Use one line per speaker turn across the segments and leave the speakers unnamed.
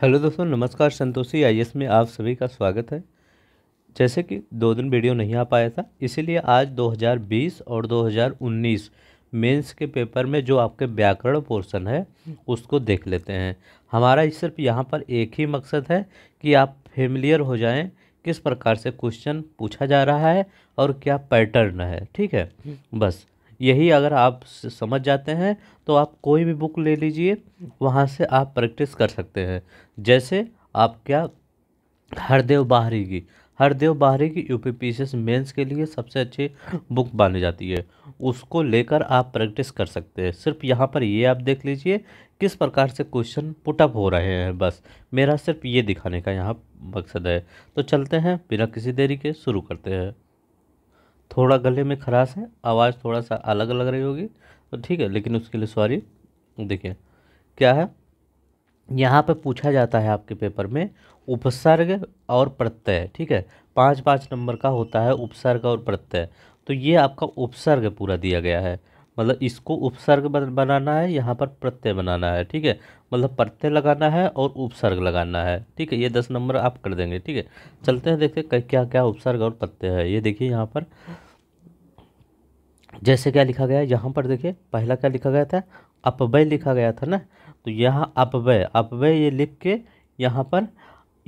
Hello दोस्तों नमस्कार संतोषी आई में आप सभी का स्वागत है जैसे कि दो दिन वीडियो नहीं आ पाया था इसीलिए आज 2020 और 2019 मेंस के पेपर में जो आपके व्याकरण पोर्शन है उसको देख लेते हैं हमारा सिर्फ यहाँ पर एक ही मकसद है कि आप फेमिलियर हो जाएं किस प्रकार से क्वेश्चन पूछा जा रहा है और क्या पैटर्न है ठीक है बस यही अगर आप समझ जाते हैं तो आप कोई भी बुक ले लीजिए वहाँ से आप प्रैक्टिस कर सकते हैं जैसे आप क्या हरदेव बाहरी की हरदेव बाहरी की U P P S mains के लिए सबसे अच्छी बुक मानी जाती है उसको लेकर आप प्रैक्टिस कर सकते हैं सिर्फ यहाँ पर ये आप देख लीजिए किस प्रकार से क्वेश्चन पुटअप हो रहे हैं बस मेरा सिर्फ ये दिखाने का यहाँ मकसद है तो चलते हैं बिना किसी देरी के शुरू करते हैं थोड़ा गले में खराश है आवाज़ थोड़ा सा अलग अलग रही होगी तो ठीक है लेकिन उसके लिए सॉरी देखिए क्या है यहाँ पर पूछा जाता है आपके पेपर में उपसर्ग और प्रत्यय ठीक है पाँच पाँच नंबर का होता है उपसर्ग और प्रत्यय तो ये आपका उपसर्ग पूरा दिया गया है मतलब इसको उपसर्ग बनाना है यहाँ पर प्रत्यय बनाना है ठीक है मतलब प्रत्यय लगाना है और उपसर्ग लगाना है ठीक है ये दस नंबर आप कर देंगे ठीक है चलते हैं देखते हैं क्या क्या उपसर्ग और प्रत्यय है ये देखिए यहाँ पर जैसे क्या लिखा गया है यहाँ पर देखिए पहला क्या लिखा गया था अपव्यय लिखा गया था ना तो यहाँ अपव्यय अपव्यय ये लिख के यहाँ पर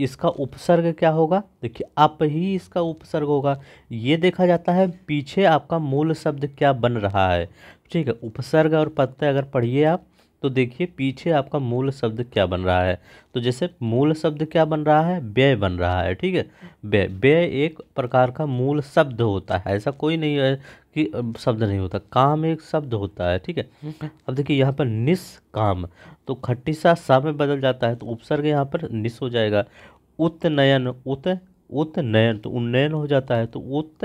इसका उपसर्ग क्या होगा देखिए आप ही इसका उपसर्ग होगा ये देखा जाता है पीछे आपका मूल शब्द क्या बन रहा है ठीक है उपसर्ग और प्रत्यय अगर पढ़िए आप तो देखिए पीछे आपका मूल शब्द क्या बन रहा है तो जैसे मूल शब्द क्या बन रहा है व्यय बन रहा है ठीक है व्यय व्यय एक प्रकार का मूल शब्द होता है ऐसा कोई नहीं है कि शब्द नहीं होता काम एक शब्द होता है ठीक है हम्म। अब देखिए यहाँ पर निस काम तो खट्टी सा सा में बदल जाता है तो उपसर्ग यहाँ पर निस हो जाएगा उत्तनयन उत उत्तनयन तो उन्नयन हो जाता है तो उत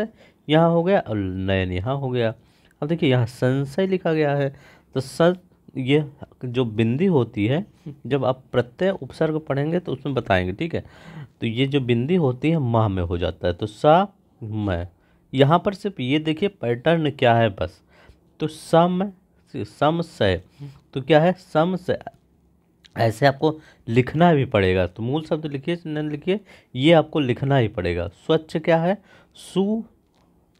यहाँ हो गया और नयन यहाँ हो गया अब देखिए यहाँ संशय लिखा गया है तो सत ये जो बिंदी होती है जब आप प्रत्यय उपसर्ग पढ़ेंगे तो उसमें बताएंगे ठीक है तो ये जो बिंदी होती है माह में हो जाता है तो सा मैं यहाँ पर सिर्फ ये देखिए पैटर्न क्या है बस तो सम सम से तो क्या है सम से ऐसे आपको लिखना भी पड़ेगा तो मूल शब्द लिखिए न लिखिए ये आपको लिखना ही पड़ेगा स्वच्छ क्या है सु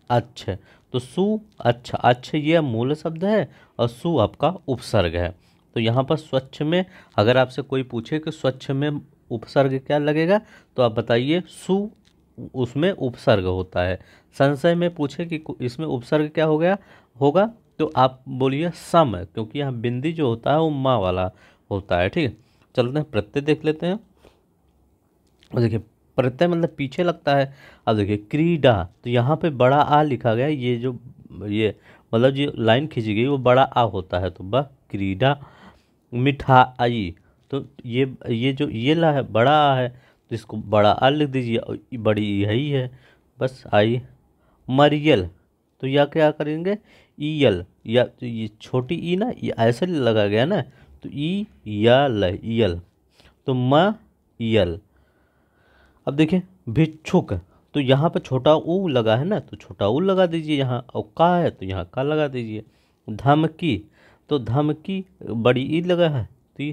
अच्छ तो सु अच्छा अच्छा ये मूल शब्द है और सु आपका उपसर्ग है तो यहाँ पर स्वच्छ में अगर आपसे कोई पूछे कि स्वच्छ में उपसर्ग क्या लगेगा तो आप बताइए सु उसमें उपसर्ग होता है संशय में पूछे कि इसमें उपसर्ग क्या हो गया होगा तो आप बोलिए सम क्योंकि यहाँ बिंदी जो होता है वो माँ वाला होता है ठीक है चलते हैं प्रत्यय देख लेते हैं देखिए प्रत्यय मतलब पीछे लगता है अब देखिए क्रीडा तो यहाँ पे बड़ा आ लिखा गया ये जो ये मतलब जो लाइन खींची गई वो बड़ा आ होता है तो ब क्रीडा मिठा आई तो ये ये जो ये ला है बड़ा आ है तो इसको बड़ा आ लिख दीजिए बड़ी यही है बस आई मरियल तो यह क्या करेंगे एल या तो ये छोटी ई ना ये ऐसे लगा गया ना तो ई या यल तो म यल अब देखिए भिक्षुक तो यहाँ पर छोटा ऊ लगा है ना तो छोटा ऊ लगा दीजिए यहाँ और का है तो यहाँ का लगा दीजिए धमकी तो धमकी बड़ी ई लगा है तो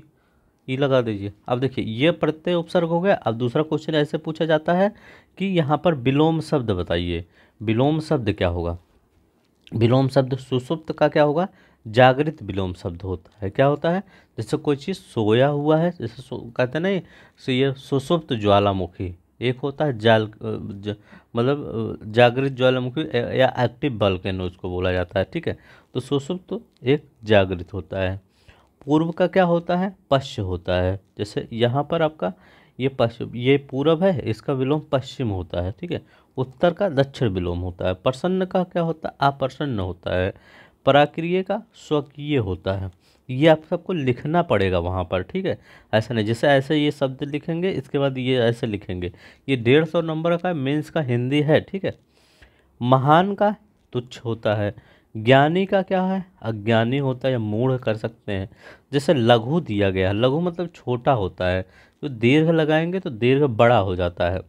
ई लगा दीजिए अब देखिए ये प्रत्यय उपसर्ग हो गया अब दूसरा क्वेश्चन ऐसे पूछा जाता है कि यहाँ पर विलोम शब्द बताइए विलोम शब्द क्या होगा विलोम शब्द सुसुप्त का क्या होगा जागृत विलोम शब्द होता है क्या होता है जैसे कोई चीज़ सोया हुआ है जैसे सो, कहते नहीं सो ये सुसुप्त ज्वालामुखी एक होता है जाल ज, मतलब जागृत ज्वालामुखी या एक्टिव बल्केनो उसको बोला जाता है ठीक है तो सुसुप्त तो एक जागृत होता है पूर्व का क्या होता है पश्च होता है जैसे यहाँ पर आपका ये पश्चिम ये पूर्व है इसका विलोम पश्चिम होता है ठीक है उत्तर का दक्षिण विलोम होता है प्रसन्न का क्या होता है अप्रसन्न होता है पराक्रिय का स्वकीय होता है ये आप सबको लिखना पड़ेगा वहाँ पर ठीक है ऐसा नहीं जैसे ऐसे ये शब्द लिखेंगे इसके बाद ये ऐसे लिखेंगे ये डेढ़ सौ नंबर का मीन्स का हिंदी है ठीक है महान का तुच्छ होता है ज्ञानी का क्या है अज्ञानी होता है या मूढ़ कर सकते हैं जैसे लघु दिया गया लघु मतलब छोटा होता है जो तो दीर्घ लगाएंगे तो दीर्घ बड़ा हो जाता है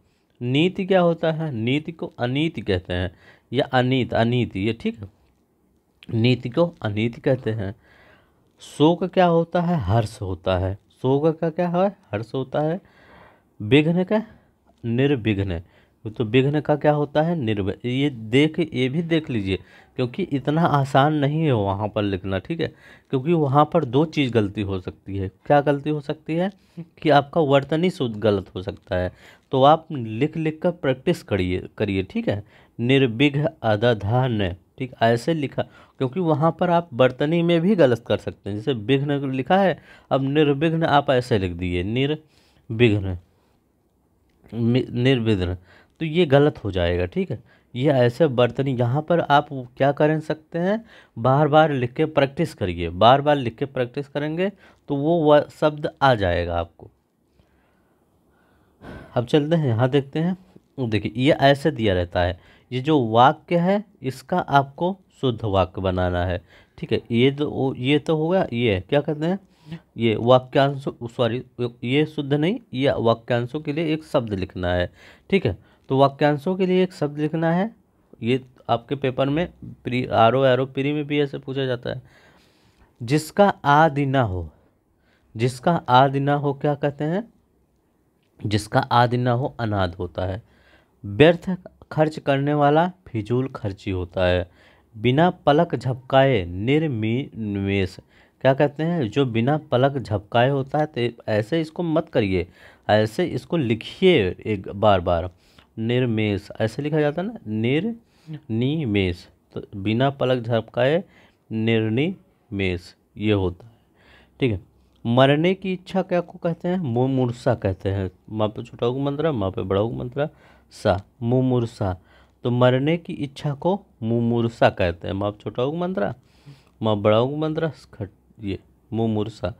नीति क्या होता है नीति को अनीति कहते हैं या अनीत अनीत ये ठीक है नीति को अनीति कहते हैं शोक क्या होता है हर्ष होता है शोक का क्या है हर्ष होता है विघ्न का निर्विघ्न तो विघ्न का क्या होता है निर्भ ये देख ये भी देख लीजिए क्योंकि इतना आसान नहीं है वहाँ पर लिखना ठीक है क्योंकि वहाँ पर दो चीज़ गलती हो सकती है क्या गलती हो सकती है कि आपका वर्तन ही शुद्ध गलत हो सकता है तो आप लिख लिख कर प्रैक्टिस करिए करिए ठीक है निर्विघ अदधान ठीक ऐसे लिखा क्योंकि वहाँ पर आप बर्तनी में भी गलत कर सकते हैं जैसे विघ्न लिखा है अब निर्विघ्न आप ऐसे लिख दिए निर्विघ्न निर्विघ्न तो ये गलत हो जाएगा ठीक है ये ऐसे बर्तनी यहाँ पर आप क्या कर सकते हैं बार बार लिख के प्रैक्टिस करिए बार बार लिख के प्रैक्टिस करेंगे तो वो शब्द आ जाएगा आपको अब चलते हैं यहाँ देखते हैं देखिए ये ऐसे दिया रहता है ये जो वाक्य है इसका आपको शुद्ध वाक्य बनाना है ठीक है ये तो ये तो होगा ये क्या कहते हैं ये वाक्यांश सॉरी ये शुद्ध नहीं ये वाक्यांशों के लिए एक शब्द लिखना है ठीक है तो वाक्यांशों के लिए एक शब्द लिखना है ये आपके पेपर में pre R O R O pre में भी ऐसे पूछा जाता है जिसका आदि ना हो जिसका आदि ना हो क्या कहते हैं जिसका आदि ना हो अनाद होता है व्यर्थ खर्च करने वाला फिजूल खर्ची होता है बिना पलक झपकाए निवेश क्या कहते हैं जो बिना पलक झपकाए होता है तो ऐसे इसको मत करिए ऐसे इसको लिखिए एक बार बार निर्मेश ऐसे लिखा जाता है ना निर्निमेश तो बिना पलक झपकाए निर्निमेश ये होता है ठीक है मरने की इच्छा क्या को कहते हैं मूर्सा कहते हैं माँ पे छोटा हुक्म मंत्रा माँ पे बड़ा हुक्म मंत्रा सा मुमूर्सा तो मरने की इच्छा को मुमूर्सा कहते हैं माँ छोटा उग मंत्रा माँ बड़ा हो मंत्रा खट ये मुमूर्सा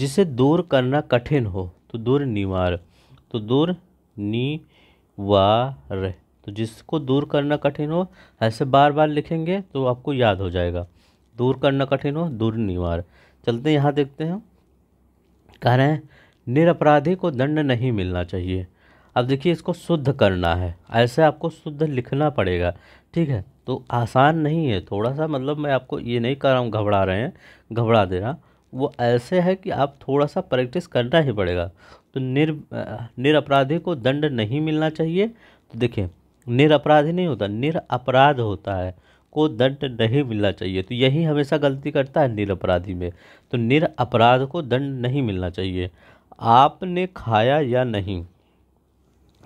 जिसे दूर करना कठिन हो तो दूर निवार तो दूर निवार तो जिसको दूर करना कठिन हो ऐसे बार बार लिखेंगे तो आपको याद हो जाएगा दूर करना कठिन हो दूर निवार चलते यहाँ देखते हैं कह रहे हैं निरपराधी को दंड नहीं मिलना चाहिए अब देखिए इसको शुद्ध करना है ऐसे आपको शुद्ध लिखना पड़ेगा ठीक है तो आसान नहीं है थोड़ा सा मतलब मैं आपको ये नहीं कर रहा हूँ घबरा रहे हैं घबरा दे रहा वो ऐसे है कि आप थोड़ा सा प्रैक्टिस करना ही पड़ेगा तो निर निरअपराधी को दंड नहीं मिलना चाहिए तो देखिए निरअपराधी नहीं होता निरअपराध होता है को दंड नहीं मिलना चाहिए तो यही हमेशा गलती करता है निरअपराधी में तो निरअपराध को दंड नहीं मिलना चाहिए आपने खाया या नहीं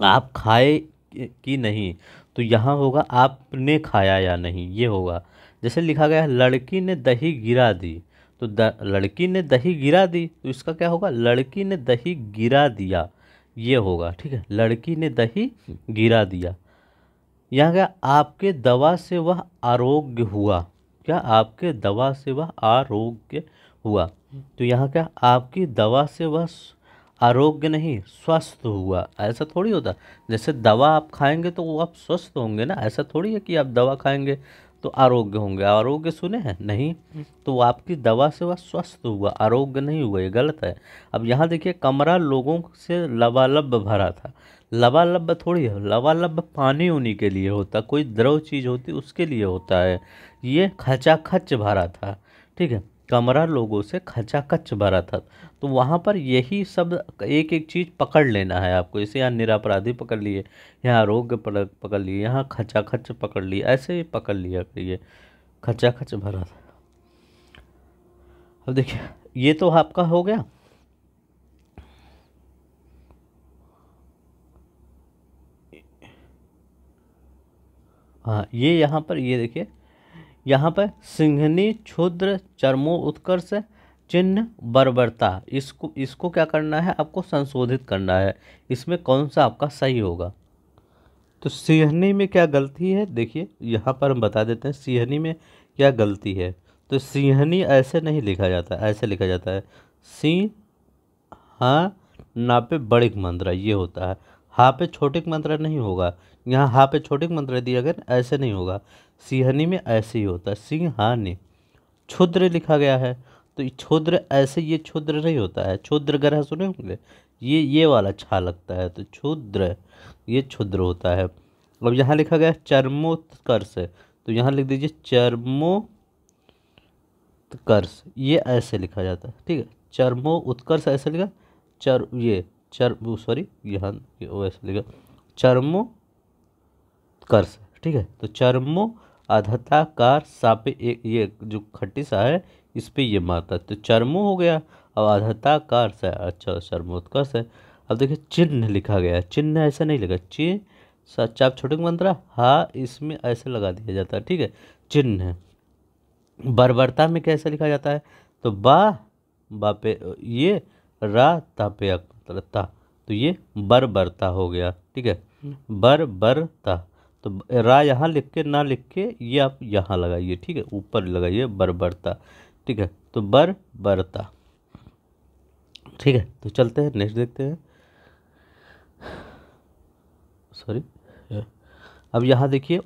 आप खाए कि नहीं तो यहाँ होगा आपने खाया या नहीं ये होगा जैसे लिखा गया है लड़की ने दही गिरा दी तो द, लड़की ने दही गिरा दी तो इसका क्या होगा लड़की ने दही गिरा दिया ये होगा ठीक है लड़की ने दही गिरा दिया यहाँ क्या आपके दवा से वह आरोग्य हुआ क्या आपके दवा से वह आरोग्य हुआ तो यहाँ क्या आपकी दवा से वह आरोग्य नहीं स्वस्थ हुआ ऐसा थोड़ी होता जैसे दवा आप खाएंगे तो वो आप स्वस्थ होंगे ना ऐसा थोड़ी है कि आप दवा खाएंगे तो आरोग्य होंगे आरोग्य सुने हैं नहीं तो आपकी दवा से वह स्वस्थ हुआ आरोग्य नहीं हुआ ये गलत है अब यहाँ देखिए कमरा लोगों से लबालब भरा था लबालब थोड़ी है लबालब पानी उन्हीं के लिए होता कोई द्रव चीज़ होती उसके लिए होता है ये खचाखच भरा था ठीक है कमरा लोगों से खचाखच भरा था तो वहाँ पर यही सब एक एक चीज़ पकड़ लेना है आपको जैसे यहाँ निरापराधी पकड़ लिए यहाँ आरोग्य पकड़ लिए यहाँ खचाखच पकड़ लिए ऐसे ही पकड़ लिया करिए खचाखच भरा था अब देखिए ये तो आपका हो गया हाँ ये यहाँ पर ये देखिए यहाँ पर सिंघनी क्षुद्र चर्मो उत्कर्ष चिन्ह बर्बरता इसको इसको क्या करना है आपको संशोधित करना है इसमें कौन सा आपका सही होगा तो सिंहनी में क्या गलती है देखिए यहाँ पर हम बता देते हैं सिंहनी में क्या गलती है तो सिंहनी ऐसे नहीं लिखा जाता ऐसे लिखा जाता है सिंह हाँ ना पे बड़िक मंत्रा ये होता है हा पे छोटिक मंत्रा नहीं होगा यहाँ हा पे छोटिक मंत्रा दिया गया ऐसे नहीं होगा सिंहनी में ऐसे ही होता है सिंहानी क्षुद्र लिखा गया है तो क्षुद्र ऐसे ये क्षुद्र नहीं होता है क्षुद्र ग्रह सुने होंगे ये ये वाला छा लगता है तो क्षुद्र ये क्षुद्र होता है अब यहाँ लिखा गया है चर्मोत्कर्ष तो यहाँ लिख दीजिए चर्मो उत्कर्ष ये ऐसे लिखा जाता है ठीक है चर्मो उत्कर्ष ऐसे लिखा चर ये चर सॉरी यहाँ वो ऐसे लिखा चर्मो उत्कर्ष ठीक है तो चर्मो आधताकार सापे एक ये जो खट्टी सा है इस पर ये है तो चर्मो हो गया अब कार सा अच्छा चर्मोत्कर्ष है अब देखिए चिन्ह लिखा गया चिन्ह ऐसा नहीं लगा चिन्ह सा चाप छोटे मंत्रा हा इसमें ऐसे लगा दिया जाता है ठीक है चिन्ह बर्बरता में कैसे लिखा जाता है तो बा बापे ये रा तापे ता तो ये बर्बरता हो गया ठीक है बर्बरता तो रा यहाँ लिख के ना लिख के ये आप यहाँ लगाइए ठीक है ऊपर लगाइए बरबरता ठीक है तो बर बरता ठीक है तो चलते हैं नेक्स्ट देखते हैं सॉरी अब यहाँ देखिए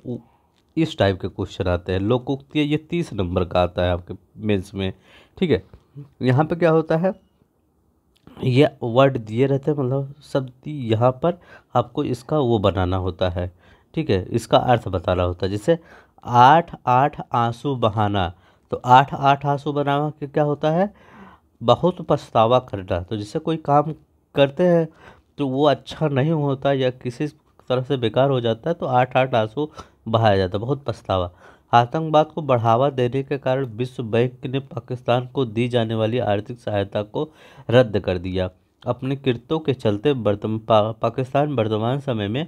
इस टाइप के क्वेश्चन आते हैं लोकोक्ति ये तीस नंबर का आता है आपके मेंस में ठीक है यहाँ पे क्या होता है ये वर्ड दिए रहते हैं मतलब शब्द यहाँ पर आपको इसका वो बनाना होता है ठीक है इसका अर्थ बताना होता है जैसे आठ आठ आंसू बहाना तो आठ आठ आंसू बनाना के क्या होता है बहुत पछतावा करना तो जैसे कोई काम करते हैं तो वो अच्छा नहीं होता या किसी तरह से बेकार हो जाता है तो आठ आठ आंसू बहाया जाता है बहुत पछतावा आतंकवाद को बढ़ावा देने के कारण विश्व बैंक ने पाकिस्तान को दी जाने वाली आर्थिक सहायता को रद्द कर दिया अपने कृत्यों के चलते पा, पाकिस्तान वर्तमान समय में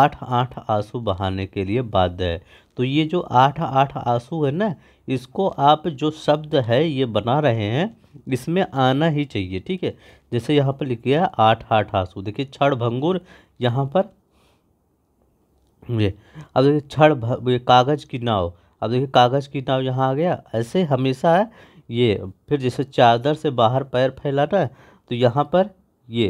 आठ आठ आंसू बहाने के लिए बाध्य है तो ये जो आठ आठ आंसू है ना इसको आप जो शब्द है ये बना रहे हैं इसमें आना ही चाहिए ठीक है जैसे यहाँ पर लिख गया आठ आठ आंसू देखिए छड़ भंगुर यहाँ पर ये अब देखिए छड़ कागज़ की नाव अब देखिए कागज़ की नाव यहाँ आ गया ऐसे हमेशा ये फिर जैसे चादर से बाहर पैर फैलाना तो यहाँ पर ये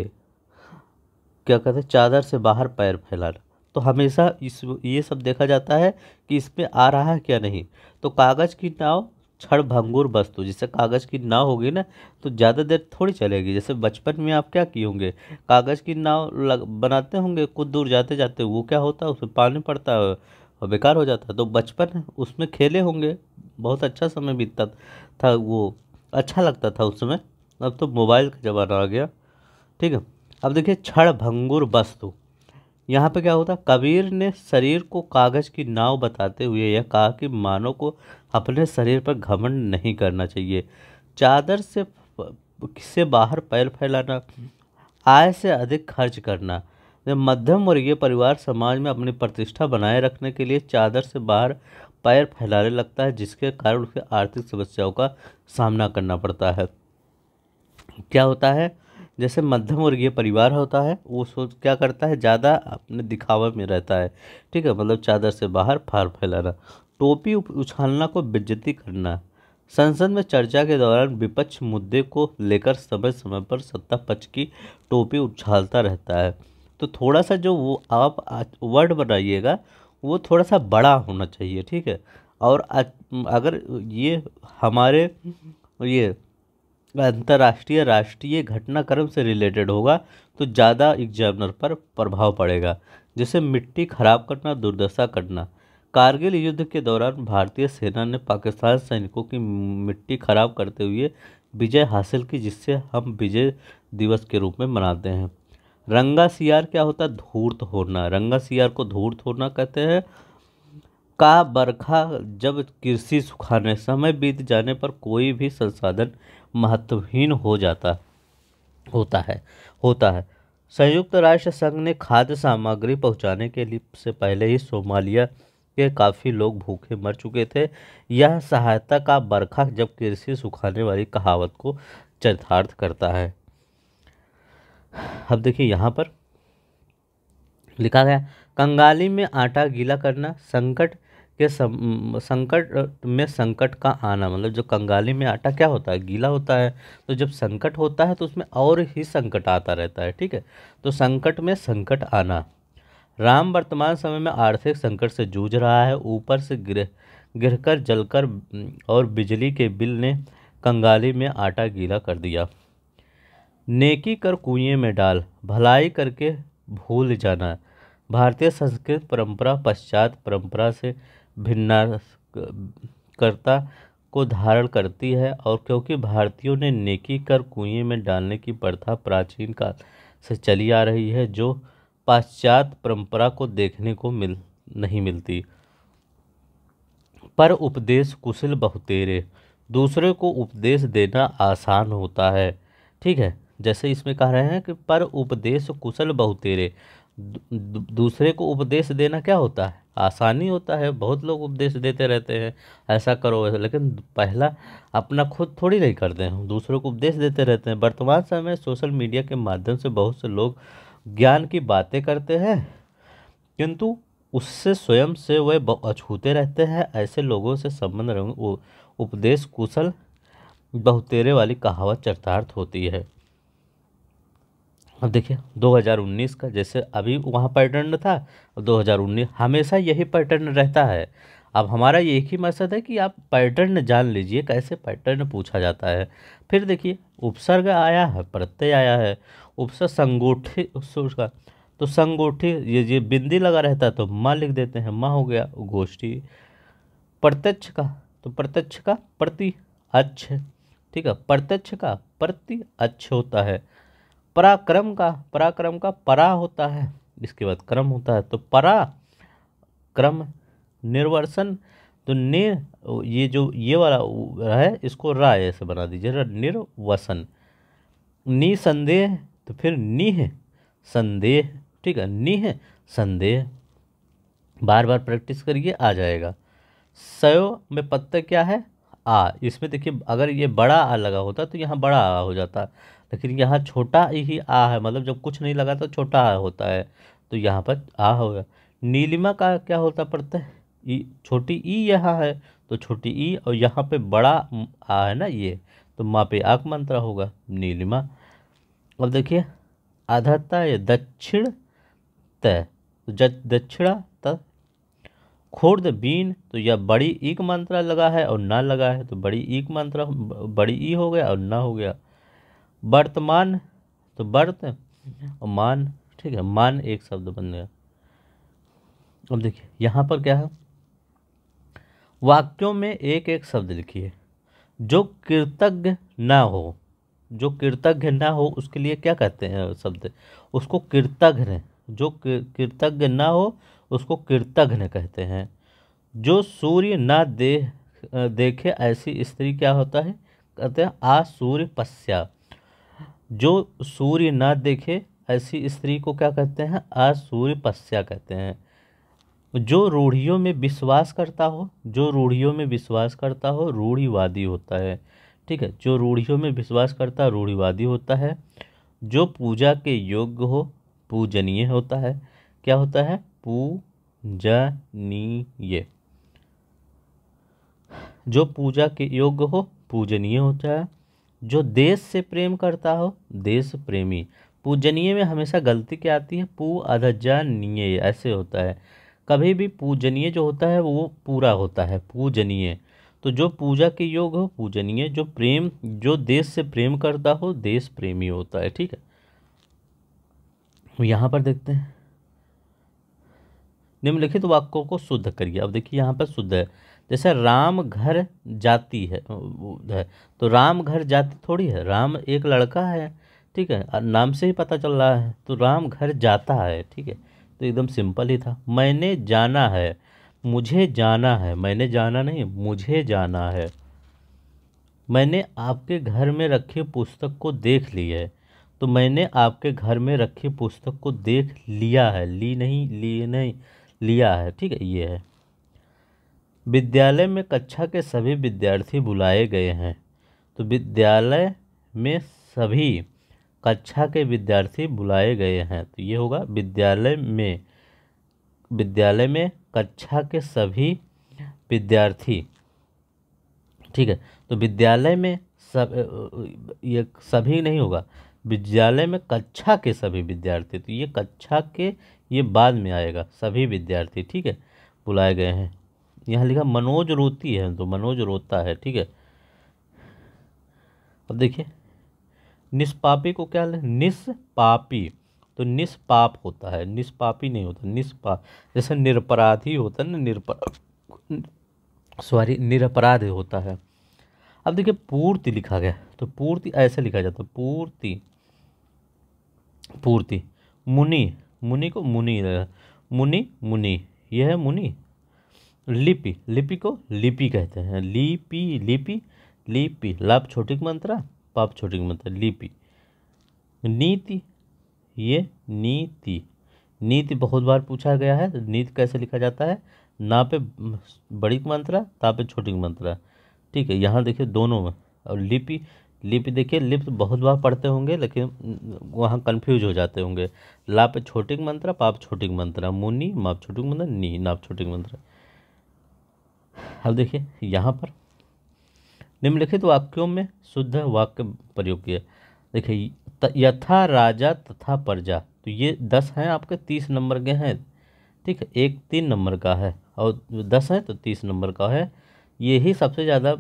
क्या कहते हैं चादर से बाहर पैर फैलाना तो हमेशा इस ये सब देखा जाता है कि इसमें आ रहा है क्या नहीं तो कागज़ की नाव क्षण भंगुर वस्तु जैसे कागज़ की नाव होगी ना तो ज़्यादा देर थोड़ी चलेगी जैसे बचपन में आप क्या किए होंगे कागज़ की नाव लग बनाते होंगे कुछ दूर जाते जाते वो क्या होता है उसमें पानी पड़ता है और बेकार हो जाता है तो बचपन उसमें खेले होंगे बहुत अच्छा समय बीतता था वो अच्छा लगता था उस समय अब तो मोबाइल का ज़माना आ गया ठीक है अब देखिए क्षण भंगुर वस्तु यहाँ पे क्या होता कबीर ने शरीर को कागज़ की नाव बताते हुए यह कहा कि मानव को अपने शरीर पर घमंड नहीं करना चाहिए चादर से किसे बाहर पैर फैलाना आय से अधिक खर्च करना मध्यम वर्गीय परिवार समाज में अपनी प्रतिष्ठा बनाए रखने के लिए चादर से बाहर पैर फैलाने लगता है जिसके कारण उसके आर्थिक समस्याओं का सामना करना पड़ता है क्या होता है जैसे मध्यम वर्गीय परिवार होता है वो सोच क्या करता है ज़्यादा अपने दिखावा में रहता है ठीक है मतलब चादर से बाहर फार फैलाना टोपी उछालना को बेज्जती करना संसद में चर्चा के दौरान विपक्ष मुद्दे को लेकर समय समय पर सत्ता पक्ष की टोपी उछालता रहता है तो थोड़ा सा जो वो आप वर्ड बनाइएगा वो थोड़ा सा बड़ा होना चाहिए ठीक है और अगर ये हमारे ये इसमें अंतर्राष्ट्रीय राष्ट्रीय घटनाक्रम से रिलेटेड होगा तो ज़्यादा एग्जामिनर पर प्रभाव पड़ेगा जैसे मिट्टी खराब करना दुर्दशा करना कारगिल युद्ध के दौरान भारतीय सेना ने पाकिस्तान सैनिकों की मिट्टी खराब करते हुए विजय हासिल की जिससे हम विजय दिवस के रूप में मनाते हैं रंगा सियार क्या होता है धूर्त होना रंगा सियार को धूर्त होना कहते हैं का बरखा जब कृषि सुखाने समय बीत जाने पर कोई भी संसाधन महत्वहीन हो जाता होता है होता है संयुक्त राष्ट्र संघ ने खाद्य सामग्री पहुंचाने के लिए से पहले ही सोमालिया के काफ़ी लोग भूखे मर चुके थे यह सहायता का बरखा जब कृषि सुखाने वाली कहावत को चरितार्थ करता है अब देखिए यहाँ पर लिखा गया कंगाली में आटा गीला करना संकट के संकट में संकट का आना मतलब जो कंगाली में आटा क्या होता है गीला होता है तो जब संकट होता है तो उसमें और ही संकट आता रहता है ठीक है तो संकट में संकट आना राम वर्तमान समय में आर्थिक संकट से जूझ रहा है ऊपर से गिर गिरकर जलकर और बिजली के बिल ने कंगाली में आटा गीला कर दिया नेकी कर कुएं में डाल भलाई करके भूल जाना भारतीय संस्कृत परंपरा पश्चात परंपरा से भिन्न करता को धारण करती है और क्योंकि भारतीयों ने नेकी कर कुएं में डालने की प्रथा प्राचीन काल से चली आ रही है जो पाश्चात्य परंपरा को देखने को मिल नहीं मिलती पर उपदेश कुशल बहुतेरे दूसरे को उपदेश देना आसान होता है ठीक है जैसे इसमें कह रहे हैं कि पर उपदेश कुशल बहुतेरे दूसरे को उपदेश देना क्या होता है आसानी होता है बहुत लोग उपदेश देते रहते हैं ऐसा करो ऐसा लेकिन पहला अपना खुद थोड़ी नहीं करते हैं दूसरों को उपदेश देते रहते हैं वर्तमान समय सोशल मीडिया के माध्यम से बहुत से लोग ज्ञान की बातें करते हैं किंतु उससे स्वयं से वह अछूते रहते हैं ऐसे लोगों से संबंध उपदेश कुशल बहुतेरे वाली कहावत चरितार्थ होती है अब देखिए 2019 का जैसे अभी वहाँ पैटर्न था 2019 हमेशा यही पैटर्न रहता है अब हमारा एक ही मकसद है कि आप पैटर्न जान लीजिए कैसे पैटर्न पूछा जाता है फिर देखिए उपसर्ग आया है प्रत्यय आया है उपसर्ग संगोठी उसका तो संगोठी ये ये बिंदी लगा रहता है तो माँ लिख देते हैं माँ हो गया गोष्ठी प्रत्यक्ष का तो प्रत्यक्ष का प्रति अच्छ ठीक है प्रत्यक्ष का प्रति अच्छ होता है पराक्रम का पराक्रम का परा होता है इसके बाद क्रम होता है तो परा क्रम निर्वर्सन तो निर ये जो ये वाला है इसको रा ऐसे बना दीजिए निर्वसन निसंदेह तो फिर निह संदेह ठीक है निह संदेह बार बार प्रैक्टिस करिए आ जाएगा सयो में पत्ता क्या है आ इसमें देखिए अगर ये बड़ा आ लगा होता तो यहाँ बड़ा आ हो जाता लेकिन यहाँ छोटा ही आ है मतलब जब कुछ नहीं लगा तो छोटा आ होता है तो यहाँ पर आ होगा नीलिमा का क्या होता पड़ता है ई छोटी ई यहाँ है तो छोटी ई और यहाँ पे बड़ा आ है ना ये तो माँ पे आक मंत्र होगा नीलिमा अब देखिए आधाता ये दक्षिण तय तो दक्षिणा त खोर्द बीन तो यह बड़ी ईक मंत्रा लगा है और ना लगा है तो बड़ी ईक मंत्रा बड़ी ई हो गया और ना हो गया वर्तमान तो वर्त और मान ठीक है मान एक शब्द बन गया अब देखिए यहाँ पर क्या है वाक्यों में एक एक शब्द लिखिए जो कृतज्ञ ना हो जो कृतज्ञ ना हो उसके लिए क्या कहते हैं शब्द उसको कृतघ्न जो कृतज्ञ ना हो उसको कृतघ्न कहते हैं जो सूर्य ना दे देखे ऐसी स्त्री क्या होता है कहते हैं आ सूर्य पश्या जो सूर्य ना देखे ऐसी स्त्री को क्या कहते हैं असूर्य पस्या कहते हैं जो रूढ़ियों में विश्वास करता हो जो रूढ़ियों में विश्वास करता हो रूढ़िवादी होता है ठीक है जो रूढ़ियों में विश्वास करता है रूढ़िवादी होता है जो पूजा के योग्य हो पूजनीय होता है क्या होता है पूजनीय जो पूजा के योग्य हो पूजनीय होता है जो देश से प्रेम करता हो देश प्रेमी पूजनीय में हमेशा गलती क्या आती है पू अधजनीय ऐसे होता है कभी भी पूजनीय जो होता है वो पूरा होता है पूजनीय तो जो पूजा के योग हो पूजनीय जो प्रेम जो देश से प्रेम करता हो देश प्रेमी होता है ठीक है तो यहाँ पर देखते हैं निम्नलिखित वाक्यों को शुद्ध करिए अब देखिए यहाँ पर शुद्ध है जैसे राम घर जाती है तो राम घर जाती थोड़ी है राम एक लड़का है ठीक है नाम से ही पता चल रहा है तो राम घर जाता है ठीक है तो एकदम सिंपल ही था मैंने जाना है मुझे जाना है मैंने जाना नहीं मुझे जाना है मैंने आपके घर में रखी पुस्तक को देख ली है तो मैंने आपके घर में रखी पुस्तक को देख लिया है ली नहीं लिए नहीं लिया है ठीक है ये है विद्यालय में कक्षा के सभी विद्यार्थी बुलाए गए हैं तो विद्यालय में सभी कक्षा के विद्यार्थी बुलाए गए हैं तो ये होगा विद्यालय में विद्यालय में कक्षा के सभी विद्यार्थी ठीक है तो विद्यालय में सब ये सभी नहीं होगा विद्यालय में कक्षा के सभी विद्यार्थी तो ये कक्षा के ये बाद में आएगा सभी विद्यार्थी ठीक है बुलाए गए हैं यहाँ लिखा मनोज रोती है तो मनोज रोता है ठीक है अब देखिए निष्पापी को क्या निष्पापी तो निष्पाप होता है निष्पापी नहीं होता निष्पाप जैसे निरपराधी होता है ना निरपरा सॉरी निरपराध होता है अब देखिए पूर्ति लिखा गया तो पूर्ति ऐसे लिखा जाता है पूर्ति पूर्ति मुनि मुनि को मुनि मुनि मुनि यह है मुनि लिपि लिपि को लिपि कहते हैं लिपि लिपि लिपि लाभ छोटी मंत्रा पाप की मंत्रा लिपि नीति ये नीति नीति बहुत बार पूछा गया है नीति कैसे लिखा जाता है ना पे बड़ी मंत्रा ता पे छोटी मंत्रा ठीक है यहाँ देखिए दोनों में और लिपि लिप देखिए लिप तो बहुत बार पढ़ते होंगे लेकिन वहाँ कंफ्यूज हो जाते होंगे लाप छोटिक मंत्र पाप छोटिक मंत्र मुनि माप छोटिक मंत्र नी नाप छोटिक मंत्र अब देखिए यहाँ पर निम्नलिखित वाक्यों में शुद्ध वाक्य प्रयोग किया देखिए यथा राजा तथा प्रजा तो ये दस हैं आपके तीस नंबर के हैं ठीक है एक तीन नंबर का है और दस है तो तीस नंबर का है यही सबसे ज़्यादा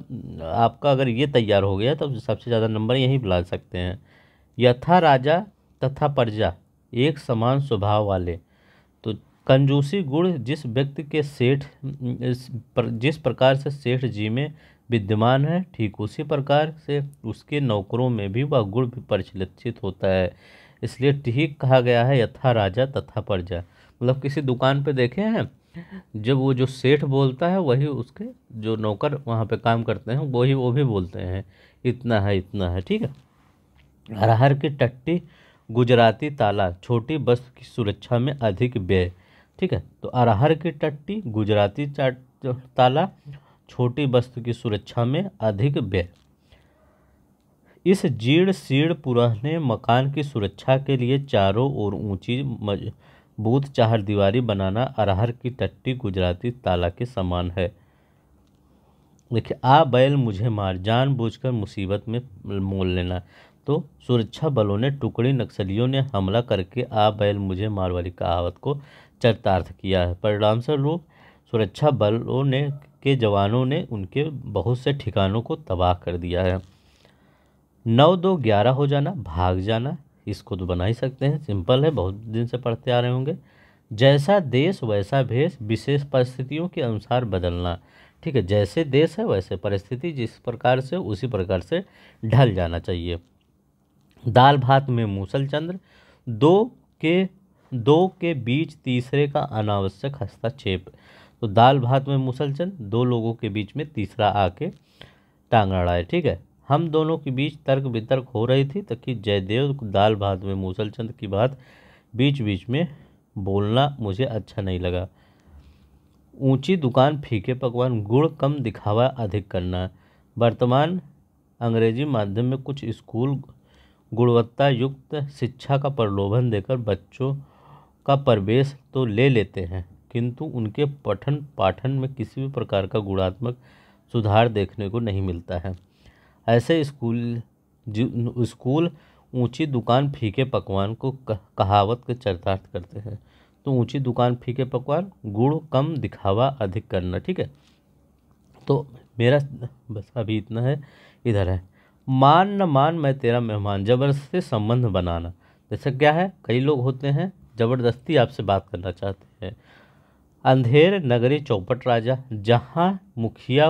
आपका अगर ये तैयार हो गया तो सबसे ज़्यादा नंबर यहीं ला सकते हैं यथा राजा तथा प्रजा एक समान स्वभाव वाले तो कंजूसी गुण जिस व्यक्ति के सेठ जिस प्रकार से सेठ जी में विद्यमान है ठीक उसी प्रकार से उसके नौकरों में भी वह गुण भी परिलक्षित होता है इसलिए ठीक कहा गया है यथा राजा तथा प्रजा मतलब किसी दुकान पर देखे हैं जब वो जो सेठ बोलता है वही उसके जो नौकर वहाँ पे काम करते हैं वही वो भी बोलते हैं इतना है इतना है ठीक है अरहर की टट्टी गुजराती ताला छोटी बस की सुरक्षा में अधिक व्यय ठीक है तो अरहर की टट्टी गुजराती ताला छोटी वस्तु की सुरक्षा में अधिक व्यय इस जीड़ सीड़ पुराने मकान की सुरक्षा के लिए चारों ओर ऊंची भूत चाहर दीवारी बनाना अरहर की टट्टी गुजराती ताला के समान है देखिए आ बैल मुझे मार जानबूझकर मुसीबत में मोल लेना तो सुरक्षा बलों ने टुकड़ी नक्सलियों ने हमला करके आ बैल मुझे मार वाली कहावत को चरितार्थ किया है लोग सुरक्षा बलों ने के जवानों ने उनके बहुत से ठिकानों को तबाह कर दिया है नौ दो ग्यारह हो जाना भाग जाना इसको तो बना ही सकते हैं सिंपल है बहुत दिन से पढ़ते आ रहे होंगे जैसा देश वैसा भेष विशेष परिस्थितियों के अनुसार बदलना ठीक है जैसे देश है वैसे परिस्थिति जिस प्रकार से उसी प्रकार से ढल जाना चाहिए दाल भात में मूसल चंद्र दो के दो के बीच तीसरे का अनावश्यक हस्तक्षेप तो दाल भात में मूसल चंद्र दो लोगों के बीच में तीसरा आके टांग है ठीक है हम दोनों के बीच तर्क वितर्क हो रही थी तक कि जयदेव दाल भात में मूसल चंद की बात बीच बीच में बोलना मुझे अच्छा नहीं लगा ऊंची दुकान फीके पकवान गुड़ कम दिखावा अधिक करना वर्तमान अंग्रेजी माध्यम में कुछ स्कूल गुणवत्ता युक्त शिक्षा का प्रलोभन देकर बच्चों का प्रवेश तो ले लेते हैं किंतु उनके पठन पाठन में किसी भी प्रकार का गुणात्मक सुधार देखने को नहीं मिलता है ऐसे स्कूल स्कूल ऊंची दुकान फीके पकवान को कहावत के चरितार्थ करते हैं तो ऊंची दुकान फीके पकवान गुड़ कम दिखावा अधिक करना ठीक है तो मेरा बस अभी इतना है इधर है मान न मान मैं तेरा मेहमान जबरदस्ती संबंध बनाना जैसे क्या है कई लोग होते हैं ज़बरदस्ती आपसे बात करना चाहते हैं अंधेर नगरी चौपट राजा जहाँ मुखिया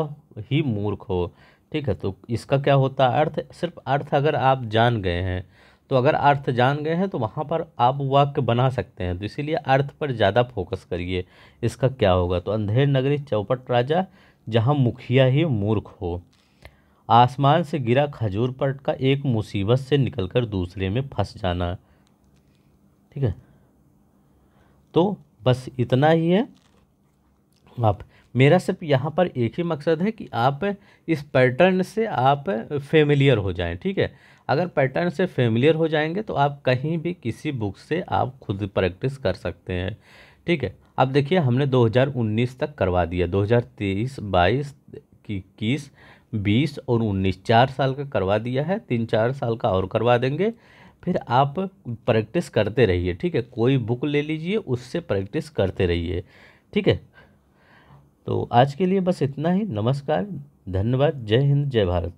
ही मूर्ख हो ठीक है तो इसका क्या होता है अर्थ सिर्फ अर्थ अगर आप जान गए हैं तो अगर अर्थ जान गए हैं तो वहाँ पर आप वाक्य बना सकते हैं तो इसीलिए अर्थ पर ज़्यादा फोकस करिए इसका क्या होगा तो अंधेर नगरी चौपट राजा जहाँ मुखिया ही मूर्ख हो आसमान से गिरा खजूर पट का एक मुसीबत से निकलकर दूसरे में फंस जाना ठीक है तो बस इतना ही है आप मेरा सिर्फ यहाँ पर एक ही मकसद है कि आप इस पैटर्न से आप फेमिलियर हो जाएं ठीक है अगर पैटर्न से फेमिलियर हो जाएंगे तो आप कहीं भी किसी बुक से आप खुद प्रैक्टिस कर सकते हैं ठीक है अब देखिए हमने 2019 तक करवा दिया 2023, 22, इक्कीस बीस और उन्नीस चार साल का करवा दिया है तीन चार साल का और करवा देंगे फिर आप प्रैक्टिस करते रहिए ठीक है कोई बुक ले लीजिए उससे प्रैक्टिस करते रहिए ठीक है तो आज के लिए बस इतना ही नमस्कार धन्यवाद जय हिंद जय भारत